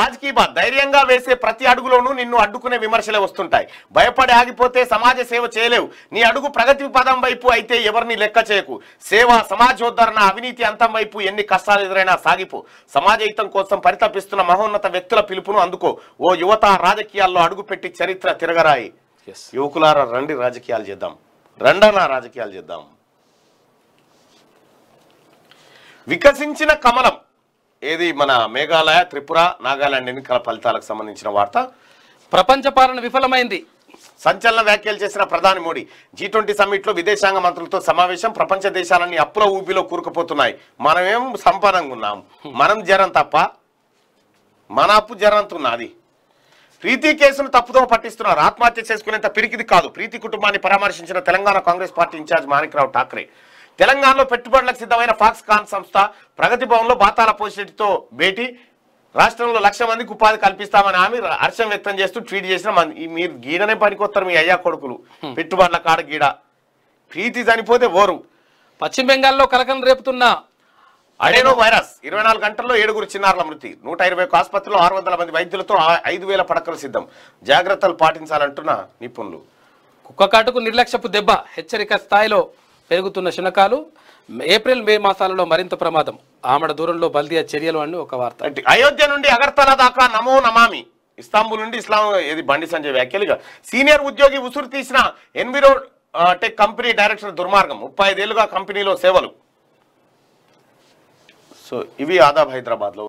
ఆజ్కి బా ధైర్యంగా వేసే ప్రతి అడుగులోనూ నిన్ను అడ్డుకునే విమర్శలే వస్తుంటాయి భయపడి ఆగిపోతే సమాజ సేవ చేయలేవు నీ అడుగు ప్రగతి పదం వైపు అయితే ఎవరిని లెక్క చేయకు సేవ సమాజోద్ధరణ అవినీతి అంతం వైపు ఎన్ని కష్టాలు ఎదురైనా సాగిపో సమాజ కోసం పరితపిస్తున్న మహోన్నత వ్యక్తుల పిలుపును అందుకో ఓ యువత రాజకీయాల్లో అడుగుపెట్టి చరిత్ర తిరగరాయి యువకులారా రండి రాజకీయాలు చేద్దాం రండనా రాజకీయాలు చేద్దాం వికసించిన కమలం ఏది మన మేఘాలయ త్రిపుర నాగాలాండ్ ఎన్నికల ఫలితాలకు సంబంధించిన వార్త ప్రపంచ పాలన విఫలమైంది సంచలన వ్యాఖ్యలు చేసిన ప్రధాని మోడీ జీ ట్వంటీ సమ్మిట్లో విదేశాంగ మంత్రులతో సమావేశం ప్రపంచ దేశాలన్నీ అప్పుల ఊబిలో కూరుకుపోతున్నాయి మనమేం సంపన్నంగా ఉన్నాం మనం జరం తప్ప మన అప్పు జరంతున్నది ప్రీతి కేసును తప్పుదో పట్టిస్తున్నారు ఆత్మహత్య చేసుకునేంత పిరికిది కాదు ప్రీతి కుటుంబాన్ని పరామర్శించిన తెలంగాణ కాంగ్రెస్ పార్టీ ఇన్ఛార్జ్ మాణిక్రావు ఠాక్రే తెలంగాణలో పెట్టుబడులకు సిద్ధమైన కాన్ సంస్థ ప్రగతి లో బాతాల పోషెట్టితో భేటీ రాష్ట్రంలో లక్ష మందికి ఉపాధి కల్పిస్తామని ఆమె హర్షం వ్యక్తం చేస్తూ ట్వీట్ చేసిన మీరు గీడనే పనికొస్తారు మీ అయ్యా కొడుకులు పెట్టుబడుల కాడ గీడ ప్రీతి చనిపోతే ఓరు పశ్చిమ బెంగాల్లో కలకం రేపుతున్న అడేనో వైరస్ ఇరవై నాలుగు గంటల్లో ఏడుగురు చిన్నారుల మృతి నూట ఇరవై ఒక ఆసుపత్రిలో ఆరు వందల మంది వైద్యులతో ఐదు వేల పడకలు సిద్ధం జాగ్రత్తలు పాటించాలంటున్న నిపుణులు కుక్క కాటుకు నిర్లక్ష్యపు దెబ్బ హెచ్చరిక స్థాయిలో పెరుగుతున్న శునకాలు ఏప్రిల్ మే మాసాలలో మరింత ప్రమాదం ఆమడ దూరంలో బల్దియా చర్యలు అని ఒక వార్త అయోధ్య నుండి అగర్తల దాకా నమో నమామి ఇస్తాంబుల్ నుండి ఇస్లాం ఇది బండి సంజయ్ వ్యాఖ్యలుగా సీనియర్ ఉద్యోగి ఉసురు తీసిన ఎన్విరో టెక్ కంపెనీ డైరెక్టర్ దుర్మార్గం ముప్పై ఐదేళ్లుగా కంపెనీలో సేవలు సో ఇవి ఆదాబ్ హైదరాబాద్లో